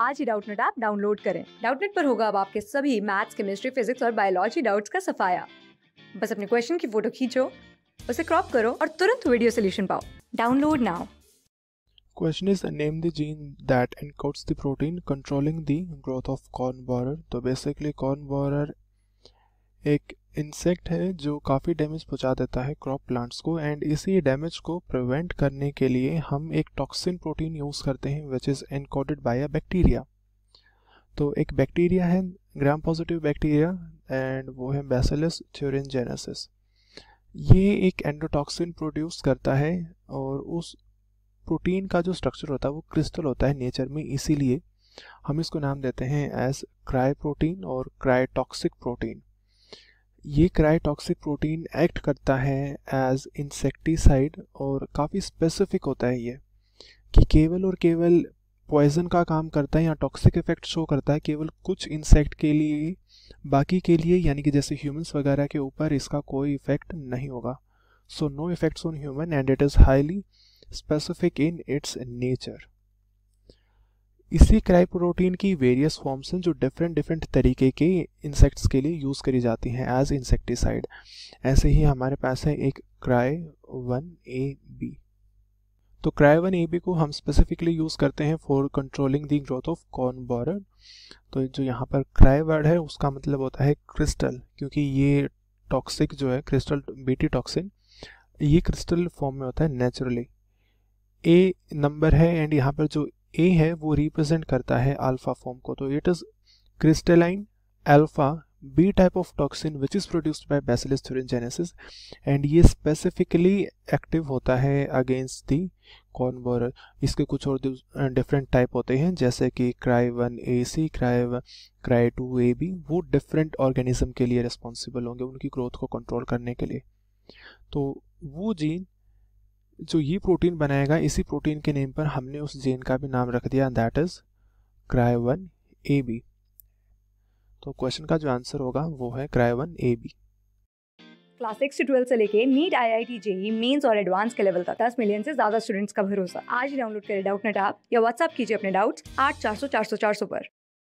आज ही Doubtnut app download करें डाउटनेट पर होगा अब आपके सभी मैथ्स केमिस्ट्री फिजिक्स और बायोलॉजी डाउट्स का सफाया बस अपने क्वेश्चन की फोटो खींचो उसे क्रॉप करो और तुरंत वीडियो सोल्यूशन पाओ download now question is name the gene that encodes the protein controlling the growth of corn borer. तो बेसिकली कॉर्न borer एक इंसेक्ट है जो काफ़ी डैमेज पहुंचा देता है क्रॉप प्लांट्स को एंड इसी डैमेज को प्रिवेंट करने के लिए हम एक टॉक्सिन प्रोटीन यूज़ करते हैं which is encoded by a bacteria तो एक बैक्टीरिया है ग्राम पॉजिटिव बैक्टीरिया एंड वो है बेसिलस थ्योरेंजेनेसिस ये एक एंडोटॉक्सिन प्रोड्यूस करता है और उस प्रोटीन का जो स्ट्रक्चर होता है वो क्रिस्टल होता है नेचर में इसीलिए हम इसको नाम देते हैं एज क्राई प्रोटीन और टॉक्सिक प्रोटीन ये टॉक्सिक प्रोटीन एक्ट करता है एज इंसेक्टिसाइड और काफ़ी स्पेसिफिक होता है ये कि केवल और केवल पॉइजन का काम करता है या टॉक्सिक इफेक्ट शो करता है केवल कुछ इंसेक्ट के लिए बाकी के लिए यानी कि जैसे ह्यूमंस वगैरह के ऊपर इसका कोई इफेक्ट नहीं होगा so no effects on human and it is highly specific in its nature इसी प्रोटीन की वेरियस फॉर्म्स हैं जो डिफरेंट डिफरेंट तरीके के इंसेक्ट्स के लिए यूज़ करी जाती हैं एज इंसेक्टिसाइड ऐसे ही हमारे पास है एक क्राई वन ए बी तो क्राई वन ए बी को हम स्पेसिफिकली यूज़ करते हैं for controlling the growth of corn borer तो जो यहाँ पर क्राई वर्ड है उसका मतलब होता है क्रिस्टल क्योंकि ये टॉक्सिक जो है क्रिस्टल बीटी टॉक्सिन ये क्रिस्टल फॉर्म में होता है नेचुरली ए नंबर है एंड यहाँ पर जो ए है वो रिप्रेजेंट करता है अल्फा फॉर्म को तो it is crystalline alpha B type of toxin which is produced by Bacillus thuringiensis and ये स्पेसिफिकली एक्टिव होता है अगेंस्ट दी कॉर्नबोर इसके कुछ और डिफरेंट टाइप होते हैं जैसे कि cry one A C cry cry two A B वो डिफरेंट ऑर्गेनिज्म के लिए रिस्पॉन्सिबल होंगे उनकी ग्रोथ को कंट्रोल करने के लिए तो वो जीन जो ये प्रोटीन बनाएगा इसी प्रोटीन के नेम पर हमने उस जेन का भी नाम रख दिया that is one A B तो क्वेश्चन का जो आंसर होगा वो है one A B class six twelve से लेके NEET I I T JEE mains और एडवांस के लेवल तक दस मिलियन से ज्यादा स्टूडेंट्स का भरोसा आज डाउनलोड करें डाउट नेट या व्हाट्सअप कीजिए अपने डाउट्स आठ चार सौ चार सौ चार सौ पर